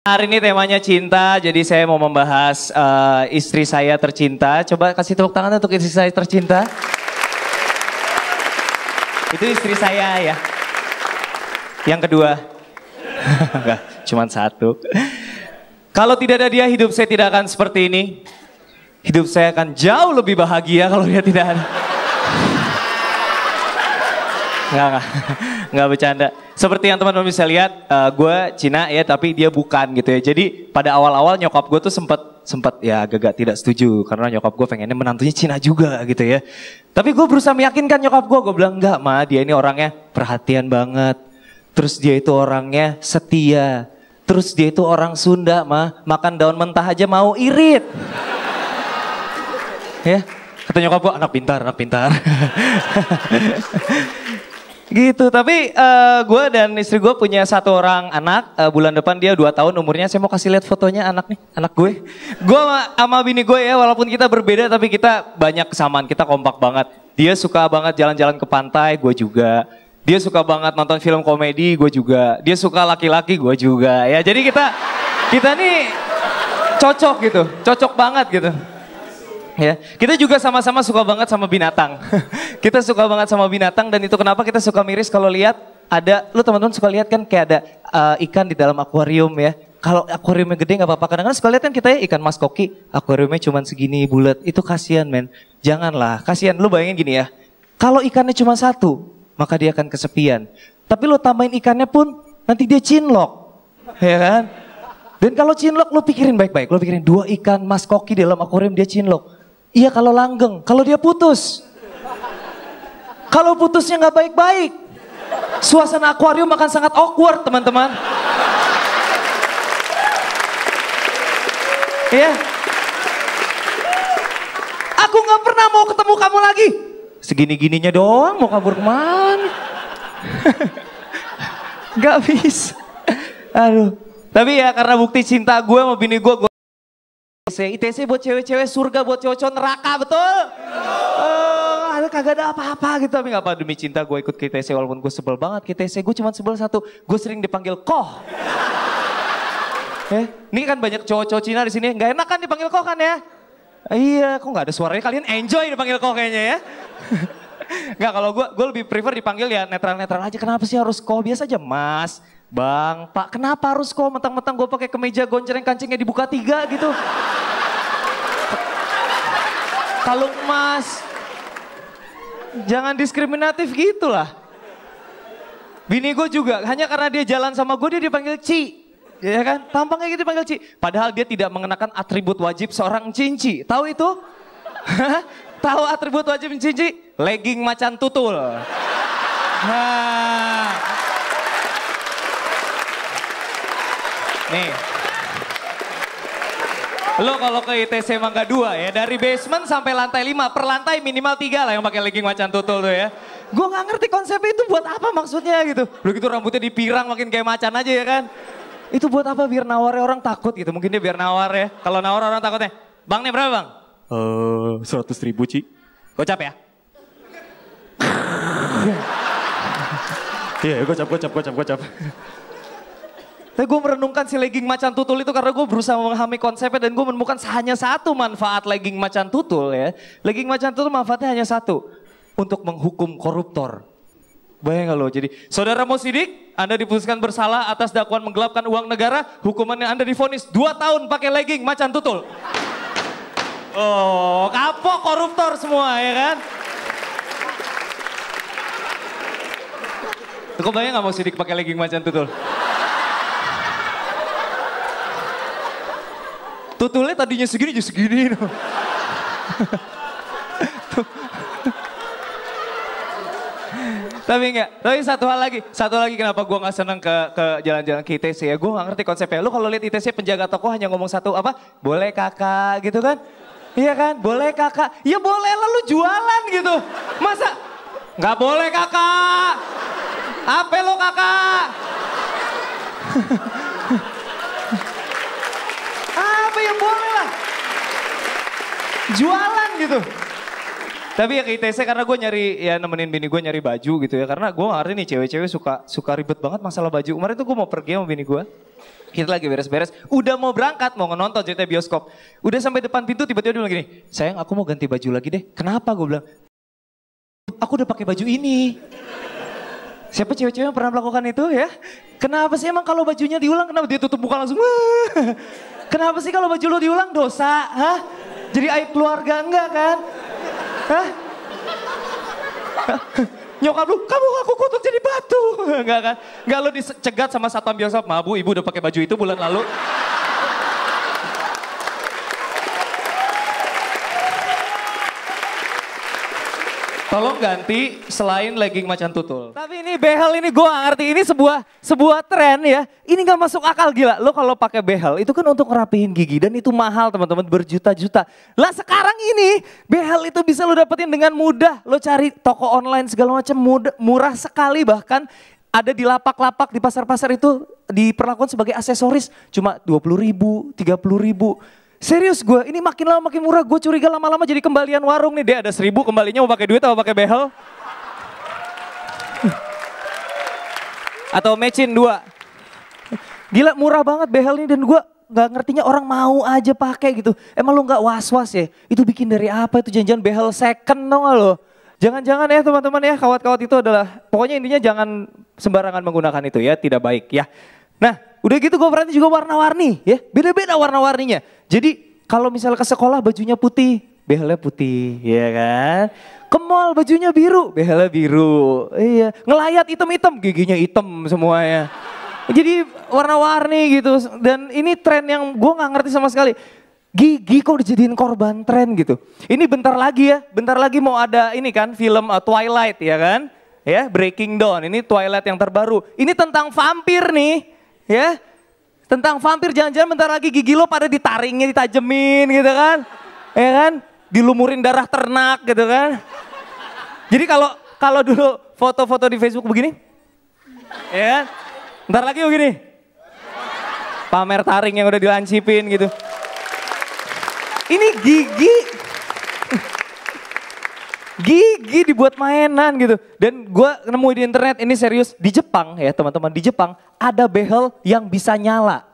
Hari ini temanya cinta, jadi saya mau membahas uh, istri saya tercinta. Coba kasih tepuk tangan untuk istri saya tercinta. Itu istri saya ya. Yang kedua. Cuman satu. Kalau tidak ada dia hidup saya tidak akan seperti ini. Hidup saya akan jauh lebih bahagia kalau dia tidak ada. Enggak, enggak. Enggak bercanda. Seperti yang teman-teman bisa lihat, uh, eh, gue Cina ya, tapi dia bukan gitu ya. Jadi pada awal-awal nyokap gue tuh sempat sempat ya agak tidak setuju karena nyokap gue pengennya menantunya Cina juga gitu ya. Tapi gue berusaha meyakinkan nyokap gue, gue bilang enggak ma, dia ini orangnya perhatian banget. Terus dia itu orangnya setia. Terus dia itu orang Sunda mah, makan daun mentah aja mau irit. ya, kata nyokap gue anak pintar, anak pintar. Gitu, tapi uh, eh, gue dan istri gue punya satu orang anak, uh, bulan depan dia dua tahun umurnya, saya mau kasih lihat fotonya anak nih, anak gue. Gue sama, sama bini gue ya, walaupun kita berbeda tapi kita banyak kesamaan, kita kompak banget. Dia suka banget jalan-jalan ke pantai, gue juga. Dia suka banget nonton film komedi, gue juga. Dia suka laki-laki, gue juga. Ya jadi kita, kita nih cocok gitu, cocok banget gitu ya. Kita juga sama-sama suka banget sama binatang. kita suka banget sama binatang dan itu kenapa kita suka miris kalau lihat ada, lu teman-teman suka lihat kan kayak ada uh, ikan di dalam akuarium ya. Kalau akuariumnya gede nggak apa-apa. Kadang-kadang suka lihat kan kita ya ikan mas koki, akuariumnya cuma segini bulat. Itu kasihan men. Janganlah, kasihan. Lu bayangin gini ya. Kalau ikannya cuma satu, maka dia akan kesepian. Tapi lu tambahin ikannya pun nanti dia cinlok. Ya kan? Dan kalau cinlok lu pikirin baik-baik, lu pikirin dua ikan mas koki dalam akuarium dia cinlok Iya kalau langgeng, kalau dia putus. Kalau putusnya nggak baik-baik. Suasana akuarium akan sangat awkward teman-teman. Iya. Aku nggak pernah mau ketemu kamu lagi. Segini-gininya doang mau kabur kemana. gak bisa. Aduh. Tapi ya karena bukti cinta gue sama bini gue, gue ITC, ITC buat cewek-cewek, surga buat cowok-cowok, neraka betul? Uh, ada kagak ada apa-apa gitu, tapi gak apa demi cinta gue ikut ke ITC walaupun gue sebel banget ke ITC, gue cuma sebel satu, gue sering dipanggil koh. eh, ini kan banyak cowok-cowok Cina di sini, Gak enak kan dipanggil koh kan ya? Iya, kok gak ada suaranya? Kalian enjoy dipanggil koh kayaknya ya. Enggak, kalau gue gue lebih prefer dipanggil ya netral-netral aja. Kenapa sih harus koh? Biasa aja mas. Bang, Pak, kenapa harus kok mentang-mentang gue pakai kemeja goncereng kancingnya dibuka tiga gitu? Kalung emas. Jangan diskriminatif gitu lah. Bini gue juga, hanya karena dia jalan sama gue dia dipanggil Ci. Ya kan? Tampangnya gitu dipanggil Ci. Padahal dia tidak mengenakan atribut wajib seorang cinci. Tahu itu? Tahu atribut wajib cinci? Legging macan tutul. Nah. Nih. Lo kalau ke ITC Mangga 2 ya, dari basement sampai lantai 5, per lantai minimal 3 lah yang pakai legging macan tutul tuh ya. Gue gak ngerti konsepnya itu buat apa maksudnya gitu. Begitu gitu rambutnya dipirang makin kayak macan aja ya kan. Itu buat apa biar nawarnya orang takut gitu, mungkin dia biar nawar ya. Kalau nawar orang takutnya, bang nih berapa bang? Eh, uh, 100 ribu Ci. Gocap ya? Iya, cap, gocap, gocap, gocap, gocap. Tapi gue merenungkan si legging macan tutul itu karena gue berusaha memahami konsepnya dan gue menemukan hanya satu manfaat legging macan tutul ya. Legging macan tutul manfaatnya hanya satu. Untuk menghukum koruptor. Bayang gak lo? Jadi saudara mau Sidik, Anda diputuskan bersalah atas dakwaan menggelapkan uang negara. Hukumannya Anda difonis dua tahun pakai legging macan tutul. Oh, kapok koruptor semua ya kan? Kok bayang gak mau sidik pakai legging macan tutul? Tutulnya tadinya segini jadi segini. No. tapi enggak, tapi satu hal lagi, satu lagi kenapa gue nggak seneng ke ke jalan-jalan ke ITC ya, gue nggak ngerti konsepnya. Lu kalau lihat ITC penjaga toko hanya ngomong satu apa, boleh kakak gitu kan? Iya kan, boleh kakak, ya boleh lalu jualan gitu. Masa nggak boleh kakak? Apa lo kakak? jualan gitu. Tapi ya ke ITC karena gue nyari ya nemenin bini gue nyari baju gitu ya karena gue ngerti nih cewek-cewek suka suka ribet banget masalah baju. Kemarin tuh gue mau pergi sama bini gue. Kita lagi beres-beres, udah mau berangkat mau nonton cerita bioskop. Udah sampai depan pintu tiba-tiba dia bilang gini, "Sayang, aku mau ganti baju lagi deh." "Kenapa?" gue bilang. "Aku udah pakai baju ini." Siapa cewek-cewek yang pernah melakukan itu ya? Kenapa sih emang kalau bajunya diulang kenapa dia tutup buka langsung? Wah. Kenapa sih kalau baju lo diulang dosa? Hah? Jadi aib keluarga enggak kan? Hah? Nyokap lu, kamu aku kutuk jadi batu. Enggak kan? Enggak lu dicegat sama satpam biasa, ma bu, ibu udah pakai baju itu bulan lalu. Tolong ganti selain legging macan tutul. Tapi ini behel ini gue ngerti. Ini sebuah sebuah tren ya. Ini gak masuk akal gila. Lo kalau pakai behel itu kan untuk rapihin gigi dan itu mahal teman-teman berjuta-juta. Lah sekarang ini behel itu bisa lo dapetin dengan mudah. Lo cari toko online segala macam mudah, murah sekali bahkan ada di lapak-lapak di pasar-pasar itu diperlakukan sebagai aksesoris cuma dua puluh ribu, 30 ribu. Serius gue, ini makin lama makin murah. Gue curiga lama-lama jadi kembalian warung nih. Dia ada seribu kembalinya mau pakai duit atau pakai behel. atau mecin dua. Gila murah banget behel ini dan gue nggak ngertinya orang mau aja pakai gitu. Emang lo nggak was-was ya? Itu bikin dari apa itu janjian behel second dong lo? Jangan-jangan ya teman-teman ya kawat-kawat itu adalah pokoknya intinya jangan sembarangan menggunakan itu ya tidak baik ya. Nah udah gitu gue perhatiin juga warna-warni ya beda-beda warna-warninya. Jadi kalau misalnya ke sekolah bajunya putih, behelnya putih, ya kan? Kemal bajunya biru, behelnya biru. Iya, ngelayat hitam-hitam, giginya hitam semuanya. Jadi warna-warni gitu dan ini tren yang gue nggak ngerti sama sekali. Gigi kok dijadiin korban tren gitu. Ini bentar lagi ya, bentar lagi mau ada ini kan film uh, Twilight ya kan? Ya, Breaking Dawn. Ini Twilight yang terbaru. Ini tentang vampir nih, ya tentang vampir jangan-jangan bentar lagi gigi lo pada ditaringnya, ditajemin gitu kan. Ya kan? Dilumurin darah ternak gitu kan. Jadi kalau kalau dulu foto-foto di Facebook begini, ya kan? Ntar lagi begini. Pamer taring yang udah dilancipin gitu. Ini gigi gigi dibuat mainan gitu. Dan gue nemu di internet ini serius di Jepang ya teman-teman di Jepang ada behel yang bisa nyala.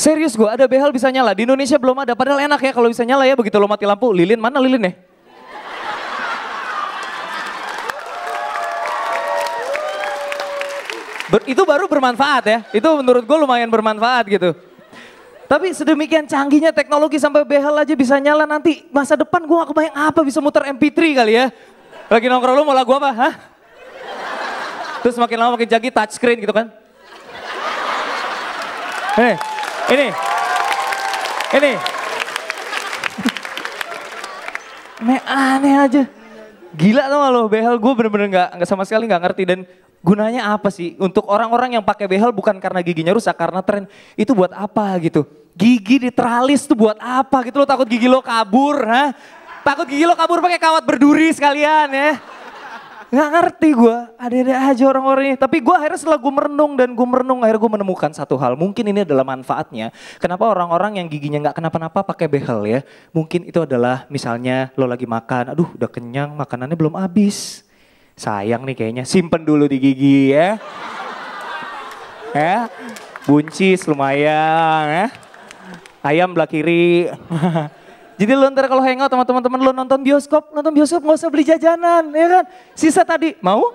Serius gue ada behel bisa nyala. Di Indonesia belum ada padahal enak ya kalau bisa nyala ya begitu lo mati lampu lilin mana lilin ya? Ber, itu baru bermanfaat ya. Itu menurut gue lumayan bermanfaat gitu. Tapi sedemikian canggihnya teknologi sampai behel aja bisa nyala nanti. Masa depan gue aku bayang apa bisa muter MP3 kali ya. Lagi nongkrong lu mau lagu apa? Hah? Terus makin lama makin canggih touchscreen gitu kan. Ini, ini, ini. Me aneh aja. Gila tau gak lo, behel gue bener-bener gak, gak sama sekali gak ngerti. Dan gunanya apa sih? Untuk orang-orang yang pakai behel bukan karena giginya rusak, karena tren itu buat apa gitu. Gigi di diteralis tuh buat apa gitu lo takut gigi lo kabur, ha? Takut gigi lo kabur pakai kawat berduri sekalian ya. Nggak ngerti gue, ada-ada aja orang-orangnya. Tapi gue akhirnya setelah gue merenung dan gue merenung, akhirnya gue menemukan satu hal. Mungkin ini adalah manfaatnya. Kenapa orang-orang yang giginya nggak kenapa-napa pakai behel ya. Mungkin itu adalah misalnya lo lagi makan, aduh udah kenyang makanannya belum habis sayang nih kayaknya. Simpen dulu di gigi ya. ya, buncis lumayan ya. Ayam belah kiri. Jadi lu ntar kalau hangout sama teman-teman lu nonton bioskop, nonton bioskop nggak usah beli jajanan, ya kan? Sisa tadi, mau?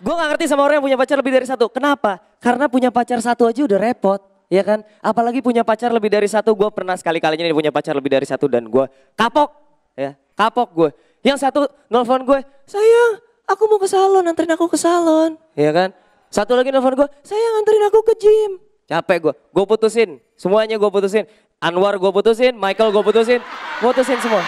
Gue nggak ngerti sama orang yang punya pacar lebih dari satu. Kenapa? Karena punya pacar satu aja udah repot, ya kan? Apalagi punya pacar lebih dari satu. Gue pernah sekali-kalinya punya pacar lebih dari satu dan gue kapok, ya kapok gue. Yang satu nelfon gue, sayang aku mau ke salon, anterin aku ke salon. Iya kan? Satu lagi nelfon gue, sayang anterin aku ke gym. Capek gue, gue putusin. Semuanya gue putusin. Anwar gue putusin, Michael gue putusin. Putusin semua.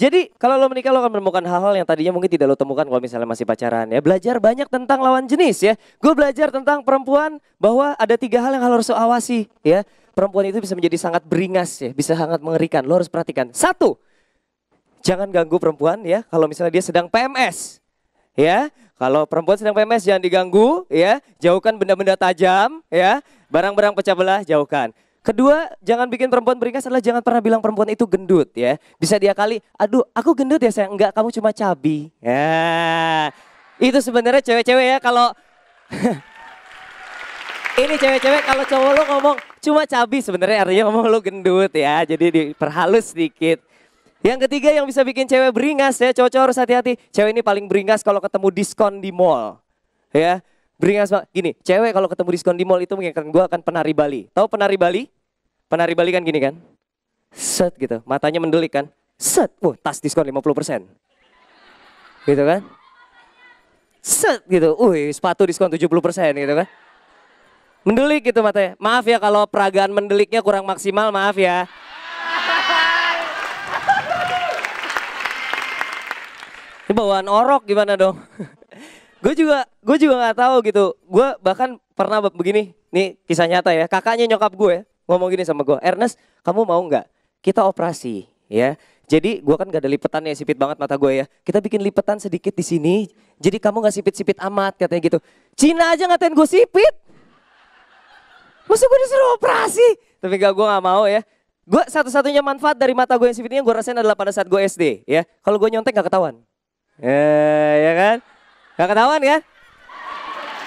Jadi kalau lo menikah lo akan menemukan hal-hal yang tadinya mungkin tidak lo temukan kalau misalnya masih pacaran ya. Belajar banyak tentang lawan jenis ya. Gue belajar tentang perempuan bahwa ada tiga hal yang harus lo awasi ya. Perempuan itu bisa menjadi sangat beringas ya, bisa sangat mengerikan. Lo harus perhatikan. Satu, jangan ganggu perempuan ya kalau misalnya dia sedang PMS ya. Kalau perempuan sedang PMS jangan diganggu ya. Jauhkan benda-benda tajam ya. Barang-barang pecah belah jauhkan. Kedua, jangan bikin perempuan beringas adalah jangan pernah bilang perempuan itu gendut ya. Bisa diakali, aduh aku gendut ya sayang, enggak kamu cuma cabi. Ya. Itu sebenarnya cewek-cewek ya kalau... Ini cewek-cewek kalau cowok lo ngomong cuma cabi sebenarnya artinya ngomong lo gendut ya. Jadi diperhalus sedikit. Yang ketiga yang bisa bikin cewek beringas ya, cowok-cowok harus hati-hati. Cewek ini paling beringas kalau ketemu diskon di mall. Ya, Beringas banget. Gini, cewek kalau ketemu diskon di mall itu mengingatkan gue akan penari Bali. Tahu penari Bali? Penari Bali kan gini kan? Set gitu, matanya mendelik kan? Set, wah tas diskon 50%. Gitu kan? Set gitu, wih sepatu diskon 70% gitu kan? Mendelik gitu matanya. Maaf ya kalau peragaan mendeliknya kurang maksimal, maaf ya. Ini bawaan orok gimana dong? gue juga gue juga nggak tahu gitu gue bahkan pernah begini nih kisah nyata ya kakaknya nyokap gue ya, ngomong gini sama gue Ernest kamu mau nggak kita operasi ya jadi gue kan gak ada lipetan ya sipit banget mata gue ya kita bikin lipetan sedikit di sini jadi kamu nggak sipit-sipit amat katanya gitu Cina aja ngatain gue sipit masa gue disuruh operasi tapi gak gue nggak mau ya gue satu-satunya manfaat dari mata gue yang sipit sipitnya gue rasain adalah pada saat gue SD ya kalau gue nyontek gak ketahuan eh ya kan Gak ketahuan kan?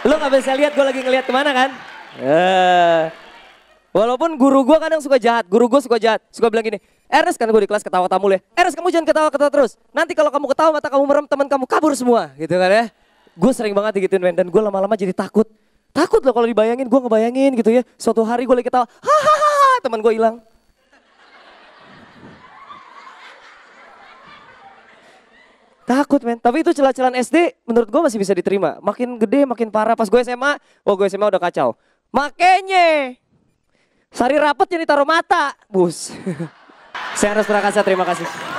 Lo gak bisa lihat gue lagi ngeliat kemana kan? Uh. Walaupun guru gue kadang suka jahat, guru gue suka jahat, suka bilang gini, Ernest kan gue di kelas ketawa tamu ya, Ernest kamu jangan ketawa-ketawa terus, nanti kalau kamu ketawa mata kamu merem teman kamu kabur semua, gitu kan ya. Gue sering banget digituin men, dan gue lama-lama jadi takut. Takut loh kalau dibayangin, gue ngebayangin gitu ya, suatu hari gue lagi ketawa, hahaha teman gue hilang. Takut men, tapi itu celah-celan SD menurut gue masih bisa diterima. Makin gede makin parah. Pas gue SMA, wah oh, gue SMA udah kacau. Makanya, sari rapet jadi taruh mata. Bus. Saya harus terima terima kasih.